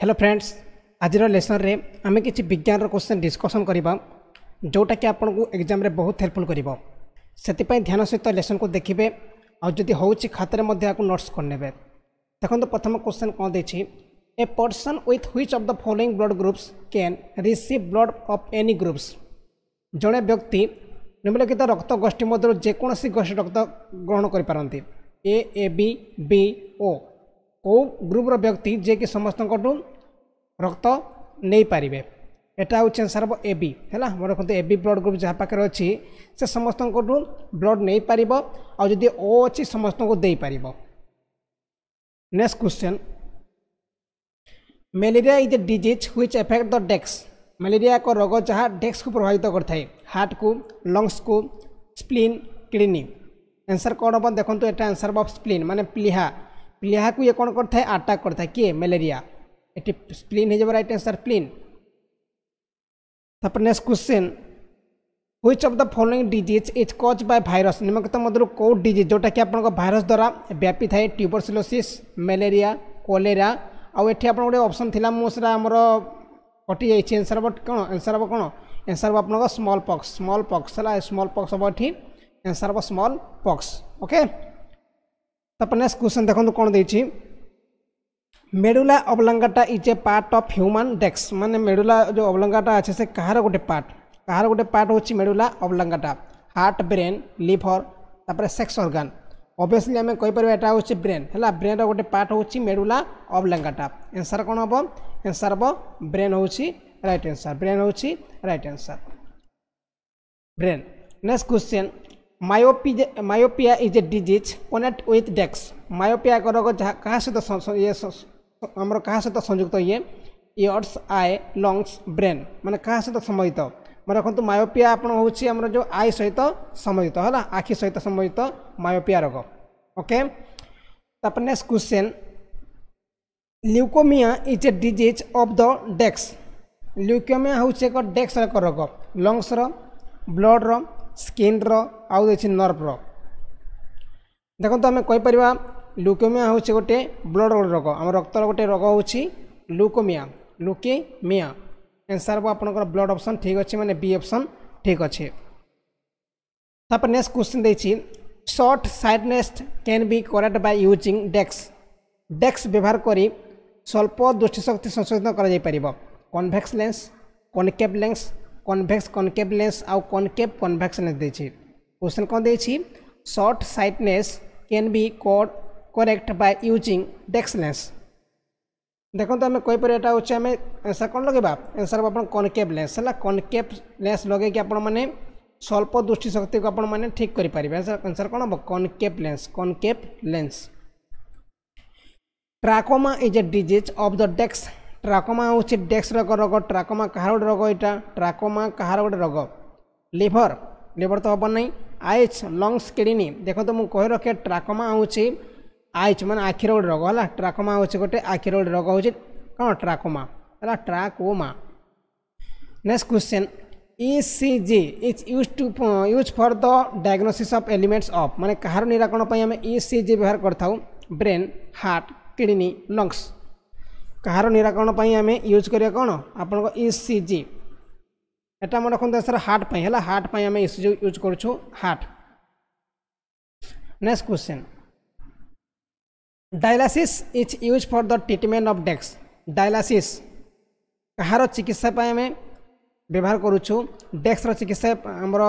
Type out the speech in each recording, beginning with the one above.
Hello friends আজির লেসনরে আমি কিছু বিজ্ঞানর question discussion করা যেটাকি আপনার এক্সামে বহুত হেল্পফুল করব সেপাই ধ্যান সহিত লেসন কু দেখবে আদি হচ্ছে খাতার মধ্যে এখন নোটস করে নেবে দেখুন প্রথম কোশ্চেন কম দিয়েছি a person with which of the following blood groups can receive blood of any groups জনে ব্যক্তি নিম্নলিখিত রক্ত গোষ্ঠী মধ্যে যেকোন গোষ্ঠী রক্ত গ্রহণ করে পারতে এ এ বি বি ও କେଉଁ ଗ୍ରୁପ୍ର ବ୍ୟକ୍ତି ଯିଏକି ସମସ୍ତଙ୍କଠୁ ରକ୍ତ ନେଇପାରିବେ ଏଟା ହେଉଛି ଆନ୍ସର୍ ହେବ ଏ ବି ହେଲା ମନେ ରଖନ୍ତୁ ଏ ବି ବ୍ଲଡ୍ ଗ୍ରୁପ୍ ଯାହା ପାଖରେ ଅଛି ସେ ସମସ୍ତଙ୍କଠୁ ବ୍ଲଡ୍ ନେଇପାରିବ ଆଉ ଯଦି ଓ ଅଛି ସମସ୍ତଙ୍କୁ ଦେଇପାରିବ next question malaria is a disease which affect the dash malaria ଏକ ରୋଗ ଯାହା ଡେକ୍ସକୁ ପ୍ରଭାବିତ କରିଥାଏ ହାର୍ଟକୁ ଲଙ୍ଗସ୍କୁ ସ୍ପ୍ଲିନ୍ କିଡ଼ନୀ ଆନ୍ସର୍ କ'ଣ ହେବ ଦେଖନ୍ତୁ ଏଇଟା ଆନ୍ସର୍ ହେବ ସ୍ପ୍ଲିନ୍ ମାନେ ପ୍ଲିହା प्लीहा ये कौन करता है आटाक करता है किए मलेरिया ये स्प्लीन है जब आंसर प्लीन तपर next question which of the following disease is caused by virus निम्नगत मधु कौ डिज जोटा कि आपरस द्वारा व्यापी थाए ट्यूबरसिलोसीस मेलेरिया कलेरा आठ गोटे अप्सन थी मुझे आम कटी जाइए एनसर बट कौन एनसर हम कौन एनसर हम आपको स्मल पक्स स्मल पक्स है स्मल पक्स हम ये एनसर हम स्मल पक्स ओके तप नेक्स्ट क्वेश्चन देखो कौन दे medulla oblongata is a part of human dash माने मेडुला जो अबलंगाटा अच्छे से कह गोटे पार्ट कह गोटे पार्ट हो medulla oblongata heart brain liver तापर सेक्स अर्गान ओभियसली आम कहीपर एटा हूँ ब्रेन है ब्रेन रोटे पार्ट हो मेडुला अबलंगाटा एनसर कौन हम एनसर हम ब्रेन हो रसर ब्रेन हो रसर brain next question myopia myopia is a disease connect with dex myopia ଏକ ରୋଗ ଯାହା କାହା ସହିତ ଇଏ ଆମର କାହା ସହିତ ସଂଯୁକ୍ତ ଇଏ ଇୟର୍ସ ଆଏ ଲଙ୍ଗସ୍ ବ୍ରେନ୍ ମାନେ କାହା ସହିତ ସମ୍ବନ୍ଧିତ ମନେ ରଖନ୍ତୁ ମାୟୋପିଆ ଆପଣ ହେଉଛି ଆମର ଯେଉଁ ଆଇ ସହିତ ସମ୍ବନ୍ଧିତ ହେଲା ଆଖି ସହିତ ସମ୍ବନ୍ଧିତ ମାୟୋପିଆ ରୋଗ ଓକେ ତାପରେ next question leukaemia is a disease of the dash leukaemia ହେଉଛି ଏକ ଡେକ୍ସର ଏକ ରୋଗ ଲଙ୍ଗସର ବ୍ଲଡ଼ର ସ୍କିନ୍ର ଆଉ ଅଛି ନର୍ଭର ଦେଖନ୍ତୁ ଆମେ କହିପାରିବା ଲୁକୋମିଆ ହେଉଛି ଗୋଟିଏ ବ୍ଲଡ଼ ରୋଗ ଆମ ରକ୍ତର ଗୋଟିଏ ରୋଗ ହେଉଛି ଲୁକୋମିଆ ଲୁକେମିଆ ଏନ୍ସର୍ ଆପଣଙ୍କର ବ୍ଲଡ଼୍ ଅପସନ୍ ଠିକ୍ ଅଛି ମାନେ ବି ଅପସନ୍ ଠିକ୍ ଅଛି ତାପରେ ନେକ୍ସଟ କ୍ୱେଶ୍ଚିନ୍ ଦେଇଛି short sightedness can be corrected by using dash dash ବ୍ୟବହାର କରି ସ୍ୱଳ୍ପ ଦୃଷ୍ଟିଶକ୍ତି ସଂଶୋଧନ କରାଯାଇପାରିବ convex lens concave lens convex concave lens आउ कनकेव कनभेक्स ले देशन कौन दे short sightedness can be corrected by using dash lens देखते आम कहीपर एटा होने आंसर कौन लगे आंसर आप कनकेव ले है कनकेव लेंस लगे आपने स्वल्प दृष्टिशक्ति को आने ठीक करेंसर कौन हम कनकेव ले concave lens trachoma is a disease of the dash trachoma হচ্ছে ডেক্স রোগ রোগ ট্রাকোমা কাହାର ଗୋଟେ ରୋଗ ଏଇଟା ଟ୍ରାକୋମା କାହାର ଗୋଟେ ରୋଗ ଲିଭର ଲିଭର ତ ହେବ ନାହିଁ ଆଇଚ୍ ଲଙ୍ଗସ୍ କିଡ଼ନୀ ଦେଖନ୍ତୁ ମୁଁ କହି ରଖେ ଟ୍ରାକୋମା ହେଉଛି ଆଇଚ୍ ମାନେ ଆଖିର ଗୋଟେ ରୋଗ ହେଲା ଟ୍ରାକୋମା ହେଉଛି ଗୋଟେ ଆଖିର ଗୋଟେ ରୋଗ ହେଉଛି କ'ଣ ଟ୍ରାକୋମା ହେଲା trachoma next question ECG is use to use for the diagnosis of elements of মানে কাহার নিরাকরণ পাই আমি ইসিজি ব্যবহার করে থাকু ব্রেন হার্ট কিডনি লংস कहार निराकरण आम यूज करा कौन आप सी जि एटा मन रखते सर हार्टपाई है हार्टपाई आम इस यूज कर heart next question dialysis is use for the treatment of dash dialysis कहार चिकित्सापी आम व्यवहार करुचु चिकित्सा आमर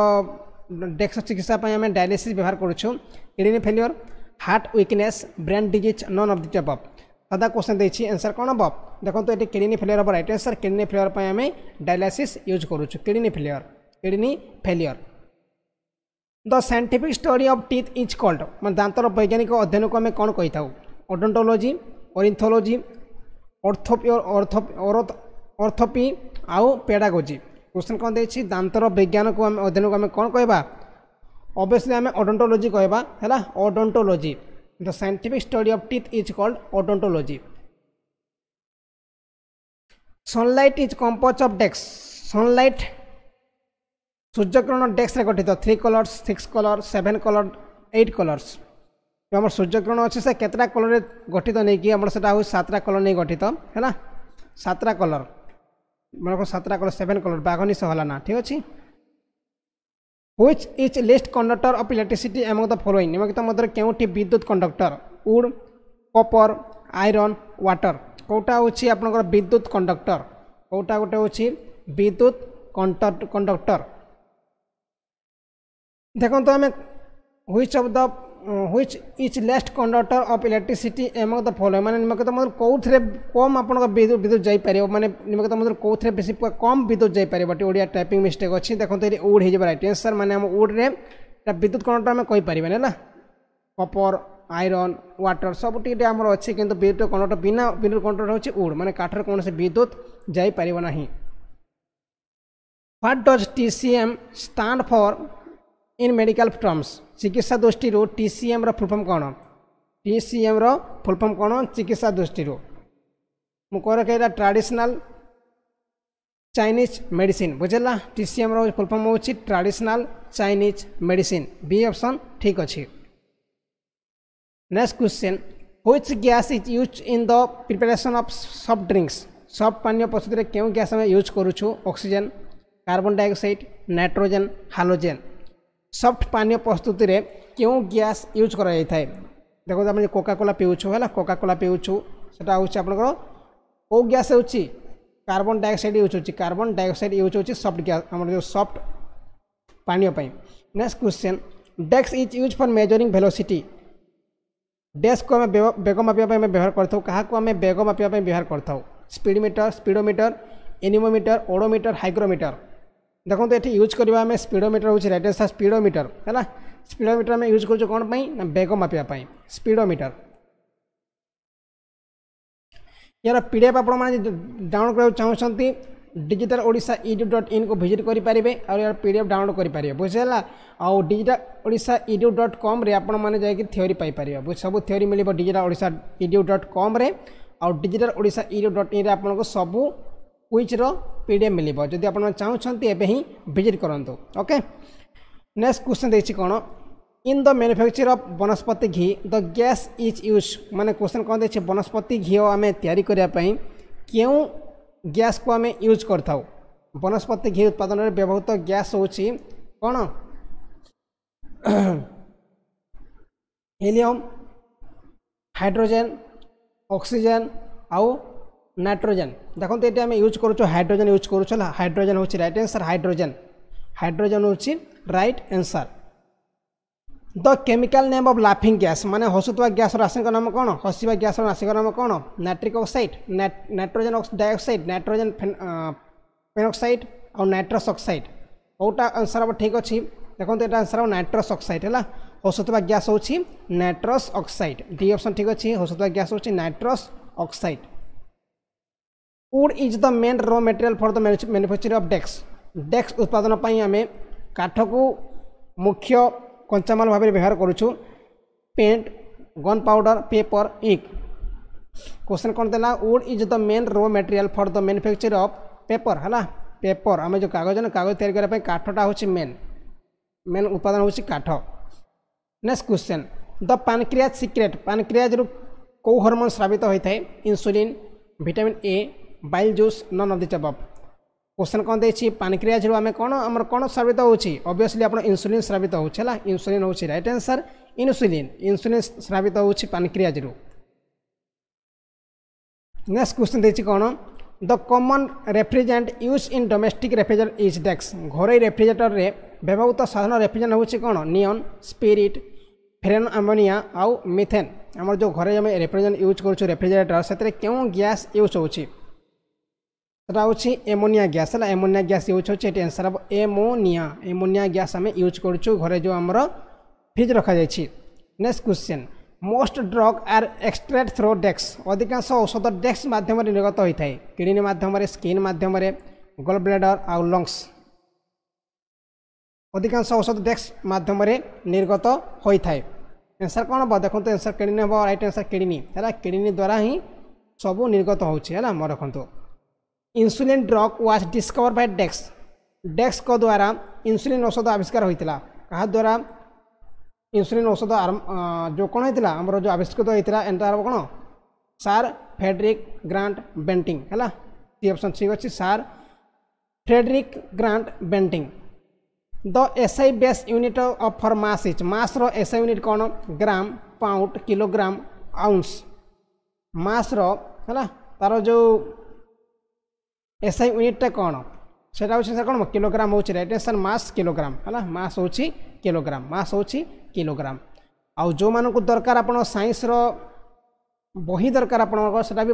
डेक्स चिकित्सापी आम डायलासीस व्यवहार करुँ किडनी फेल्योर हार्ट विकने brain disease none of the टेप अफ क्वेश्चन देखिए आंसर कौन हम देखो तो ये किडनी फेलियर हम रईट आंसर किडनी फेलियर पर आम ডায়ালিসিস यूज করুছু kidney failure kidney failure the scientific study of teeth is called मैं दातर वैज्ञानिक अध्ययन को आम कौन कही था ओडोटोलोजी ओरिंथोलोजी अर्थोपी आउ पेडागोजी क्वेश्चन कौन दे दातर विज्ञान को अध्ययन को आम कौन कह अबयसली आम ओडोटोलोजी कहवा है ओडोटोलोजी The scientific study of teeth is called odontology. Sunlight is composed of decks. Sunlight সূর্যগ্রহণ ডেক্সরে গঠিত three colours six colour seven colour eight colours যে আমার সূর্যগ্রহণ অছে সে কতটা কলরে গঠিত নেই আমার সেটা হচ্ছে সাতটা কলর নিয়ে গঠিত হ্যাঁ সাতটা কলর মনে কর সাতটা কলর সেভেন কলর বাঘনি সহলানা ঠিক আছে which is least conductor of electricity among the following এবং মধ্যে কেউটি বিদ্যুৎ conductor wood copper iron water কোটা হচ্ছে আপনার বিদ্যুৎ কন্ডাক্টর কোটা গোটে হচ্ছে বিদ্যুৎ কন্ডাক্টর দেখুন আমি which of the which is least conductor of electricity among the follow ମାନେ ନିମକତ ମଧ୍ୟ କେଉଁଥିରେ କମ୍ ଆପଣଙ୍କ ବିଦ୍ୟୁତ ବିଦ୍ୟୁତ ଯାଇପାରିବ ମାନେ ନିମକତ ମଧ୍ୟ କେଉଁଥିରେ ବେଶୀ କମ୍ ବିଦ୍ୟୁତ ଯାଇପାରିବ ଏଠି ଓଡ଼ିଆ ଟାଇପିଂ ମିଷ୍ଟେକ୍ ଅଛି ଦେଖନ୍ତୁ ଏଠି ଉଡ୍ ହେଇଯିବ ରାଇଟ୍ ଆନ୍ସର୍ ମାନେ ଆମ ଉଡ୍ରେ ଏଇଟା ବିଦ୍ୟୁତ କଣ୍ଡକ୍ଟର ଆମେ କହିପାରିବାନି ହେଲା କପର ଆଇରନ୍ ୱାଟର ସବୁ ଟିକେ ଆମର ଅଛି କିନ୍ତୁ ବିଦ୍ୟୁତ କଣ୍ଡକ୍ଟର ବିନା ବିଦ୍ୟୁତ କଣ୍ଡକ୍ଟର ହେଉଛି ଉଡ୍ ମାନେ କାଠରେ କୌଣସି ବିଦ୍ୟୁତ ଯାଇପାରିବ ନାହିଁ what does T C M stand for in medical terms ଚିକିତ୍ସା ଦୃଷ୍ଟିରୁ ଟି ସି ଏମ୍ର ଫୁଲଫର୍ମ କ'ଣ ଟି ସି ଏମ୍ର ଫୁଲଫର୍ମ କ'ଣ ଚିକିତ୍ସା ଦୃଷ୍ଟିରୁ ମୁଁ କହିବା କହିଲା ଟ୍ରାଡ଼ିସନାଲ୍ ଚାଇନିଜ୍ ମେଡ଼ିସିନ୍ ବୁଝିଲା ଟି ସି ଏମ୍ର ଫୁଲଫର୍ମ ହେଉଛି traditional Chinese medicine B option ଠିକ୍ ଅଛି next question which gas is use in the preparation of soft drinks soft পানীয় প্রস্তুতিরে কেউ গ্যাস আমি ইউজ করুছু oxygen carbon dioxide nitrogen halogen soft ପାନୀୟ ପ୍ରସ୍ତୁତିରେ କେଉଁ ଗ୍ୟାସ୍ ୟୁଜ୍ କରାଯାଇଥାଏ ଦେଖନ୍ତୁ ଆମେ କୋକାକୋଲା ପିଉଛୁ ହେଲା କୋକାକୋଲା ପିଉଛୁ ସେଟା ହେଉଛି ଆପଣଙ୍କର କେଉଁ ଗ୍ୟାସ୍ ହେଉଛି କାର୍ବନ ଡାଇଅକ୍ସାଇଡ଼ ୟୁଜ୍ ହେଉଛି କାର୍ବନ ଡାଇଅକ୍ସାଇଡ଼ ୟୁଜ୍ ହେଉଛି ସଫ୍ଟ ଗ୍ୟାସ୍ ଆମର ଯେଉଁ ସଫ୍ଟ ପାନୀୟ ପାଇଁ next question dash is use for measuring velocity ଡେସ୍କୁ ଆମେ ବେଗ ମାପିବା ପାଇଁ ଆମେ ବ୍ୟବହାର କରିଥାଉ କାହାକୁ ଆମେ ବେଗ ମାପିବା ପାଇଁ ବ୍ୟବହାର କରିଥାଉ ସ୍ପିଡ଼ ମିଟର ସ୍ପିଡ଼ୋମିଟର ଏନିମୋମିଟର ଓଡ଼ୋମିଟର ହାଇଗ୍ରୋମିଟର ଦେଖନ୍ତୁ ଏଠି ୟୁଜ୍ କରିବା ଆମେ ସ୍ପିଡ଼ୋମିଟର ହେଉଛି ରାଇଟ୍ ଆନ୍ସର୍ ସ୍ପିଡ଼ୋମିଟର ହେଲା ସ୍ପିଡ଼ୋମିଟର ଆମେ ୟୁଜ୍ କରୁଛୁ କ'ଣ ପାଇଁ ନା ବେଗ ମାପିବା ପାଇଁ ସ୍ପିଡ଼ୋମିଟର ୟାର ପି ଡି ଏଫ୍ ଆପଣମାନେ ଡାଉନଲୋଡ଼ କରିବାକୁ ଚାହୁଁଛନ୍ତି ଡିଜିଟାଲ ଓଡ଼ିଶା ୟୁଟ୍ୟୁବ୍ ଡଟ୍ ଇନ୍କୁ ଭିଜିଟ୍ କରିପାରିବେ ଆଉ ୟାର ପି ଡି ଏଫ୍ ଡାଉନଲୋଡ଼ କରିପାରିବେ ବୁଝିହେଲା ଆଉ ଡିଜିଟାଲ ଓଡ଼ିଶା ୟୁଟ୍ୟୁବ୍ ଡଟ୍ କମ୍ରେ ଆପଣମାନେ ଯାଇକି ଥିଓରି ପାଇପାରିବେ ସବୁ ଥିଓରି ମିଳିବ ଡିଜିଟାଲ ଓଡ଼ିଶା ୟୁଟ୍ୟୁବ୍ ଡଟ୍ କମ୍ରେ ଆଉ ଡିଜିଟାଲ ଓଡ଼ିଶା ୟୁଟ୍ୟୁବ୍ ଡଟ୍ ଇନ୍ରେ ଆପଣଙ୍କୁ ସବୁ ୱିଚ୍ର ପି ଡି ଏଫ୍ ମିଳିବ ଯଦି ଆପଣ ଚାହୁଁଛନ୍ତି ଏବେ ହିଁ ଭିଜିଟ୍ କରନ୍ତୁ ଓକେ ନେକ୍ସଟ କ୍ୱେଶ୍ଚନ୍ ଦେଇଛି କ'ଣ in the manufacture of vanaspati ghee the gas is use ମାନେ କ୍ୱେଶ୍ଚନ୍ କ'ଣ ଦେଇଛି ବନସ୍ପତି ଘିଅ ଆମେ ତିଆରି କରିବା ପାଇଁ କେଉଁ ଗ୍ୟାସ୍କୁ ଆମେ ୟୁଜ୍ କରିଥାଉ ବନସ୍ପତି ଘି ଉତ୍ପାଦନରେ ବ୍ୟବହୃତ ଗ୍ୟାସ୍ ହେଉଛି କ'ଣ ହିଲିୟମ୍ ହାଇଡ୍ରୋଜେନ୍ ଅକ୍ସିଜେନ୍ ଆଉ নাইট্রোজেন দেখুন এটি আমি ইউজ করছো হাইড্রোজেন ইউজ করছু হাইড্রোজেন হচ্ছে রাইট অ্যান্সার হাইড্রোজেন হাইড্রোজেন হচ্ছে right answer the chemical name of লাফিং গ্যাস মানে হসুতা গ্যাস রাসায়নিক নাম কোণ হসিবা গ্যাস রাসায়নিক নাম কোণ nitric oxide nitrogen dioxide nitrogen pentoxide আর নাইট্রস অক্সাইড কোটা আনসার হব ঠিক আছে দেখুন এটা আনসার হব নাইট্রস অক্সাইড হল হসুতা গ্যাস হচ্ছে নাইট্রস অক্সাইড ডি অপশন ঠিক আছে হসুতা গ্যাস হচ্ছে nitrous oxide wood is the main raw material for the manufacturing of dash dash उत्पादन आमे काठको मुख्य कଞ୍ଚାମାଲ ଭାବରେ ବ୍ୟବହାର କରୁଛୁ paint gunpowder paper ink question କ'ଣ ଦେଲା wood is the main raw material for the manufacture of paper ହେଲା ପେପର ଆମେ ଯେଉଁ କାଗଜ ନା କାଗଜ ତିଆରି କରିବା ପାଇଁ କାଠଟା ହେଉଛି ମେନ୍ ମେନ୍ ଉତ୍ପାଦନ ହେଉଛି କାଠ next question the pancreas secrete ପାନକ୍ରିଆଜରୁ କେଉଁ ହରମୋନ୍ ସ୍ରାବିତ ହୋଇଥାଏ insulin vitamin A bile juice none of the ଚପ୍ क्वेश्चन कौन देखिए पानक्रियाज आम कौन आम कौन स्रावित होब्वियसली आप इनसुलीन स्रावित होगा इनसुलीन हो रईट आंसर इनसुलीन इनसुलीन स्रावित हो पानक्रियाज नेक्स्ट क्वेश्चन देखिए कौन the common refrigerant use in domestic refrigerator is dash घर रेफ्रिजरेटर रे व्यवहृत साधारण रेफ्रिजरेंट हूँ कौन नियन स्पिरीट फेरेन आमोनिया आउ मिथेन आम जो घर आम रेफ्रिजरेंट यूज करूँ रेफ्रिजरेटर से क्यों गैस यूज होची ସେଟା ହେଉଛି ଏମୋନିଆ ଗ୍ୟାସ୍ ହେଲା ଏମୋନିଆ ଗ୍ୟାସ୍ ୟୁଜ୍ ହେଉଛି ଏଠି ଆନ୍ସର୍ ହେବ ଏମୋନିଆ ଏମୋନିଆ ଗ୍ୟାସ୍ ଆମେ ୟୁଜ୍ କରୁଛୁ ଘରେ ଯେଉଁ ଆମର ଫ୍ରିଜ୍ ରଖାଯାଇଛି next question most drug are excreted through dash ଅଧିକାଂଶ ଔଷଧ ଡେକ୍ସ ମାଧ୍ୟମରେ ନିର୍ଗତ ହୋଇଥାଏ କିଡ଼ନୀ ମାଧ୍ୟମରେ ସ୍କିନ୍ ମାଧ୍ୟମରେ ଗୋଲ୍ ବ୍ଲେଡର ଆଉ ଲଙ୍ଗସ୍ ଅଧିକାଂଶ ଔଷଧ ଡେକ୍ସ ମାଧ୍ୟମରେ ନିର୍ଗତ ହୋଇଥାଏ ଆନ୍ସର୍ କ'ଣ ହେବ ଦେଖନ୍ତୁ ଆନ୍ସର୍ କିଡ଼ନୀ ହେବ ରାଇଟ୍ ଆନ୍ସର୍ କିଡ଼ନୀ ହେଲା କିଡ଼ନୀ ଦ୍ୱାରା ହିଁ ସବୁ ନିର୍ଗତ ହେଉଛି ହେଲା ମନେ ରଖନ୍ତୁ insulin drug was discovered by dash ଡେକ୍ସଙ୍କ ଦ୍ୱାରା ଇନ୍ସୁଲିନ୍ ଔଷଧ ଆବିଷ୍କାର ହୋଇଥିଲା କାହା ଦ୍ୱାରା ଇନ୍ସୁଲିନ୍ ଔଷଧ ଯେଉଁ କ'ଣ ହେଇଥିଲା ଆମର ଯେଉଁ ଆବିଷ୍କୃତ ହେଇଥିଲା ଏନ୍ତା କ'ଣ ସାର୍ ଫେଡ୍ରିକ୍ ଗ୍ରାଣ୍ଟ ବେଣ୍ଟିଂ ହେଲା ସି ଅପସନ୍ ଠିକ୍ ଅଛି sir Frederick Grant Banting the SI base unit of for mass is ମାସ୍ର ଏସ୍ଆଇ ୟୁନିଟ୍ କ'ଣ ଗ୍ରାମ ପାଉଣ୍ଡ କିଲୋଗ୍ରାମ ଆଉନ୍ସ ମାସ୍ର ହେଲା ତା'ର ଯେଉଁ এসআই ইউনিটটা কোণ সেটা হচ্ছে স্যার কোণ কিলোগ্রাম হচ্ছে রাইট রেডিয়েসন মাস কিলোগ্রাম হ্যাঁ মাস হচ্ছে কিলোগ্রাম মাস হচ্ছে কিলোগ্রাম আউ দরকার আপনার সাইন্সর বহি দরকার আপনার সেটা বি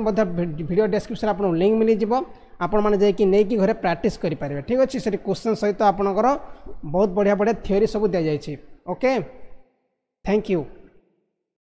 ভিডিও ডেসক্রিপশন আপনার লিঙ্ক মিলিযোগ আপন মানে যাই কি নেই কি ঘরে প্র্যাকটিস করে পারবে ঠিক আছে সেটি কোশ্চেন সহ আপনার বহুত বড়িয়া বড়িয়া থিওরি সব দিয়েছে ওকে থ্যাংক ইউ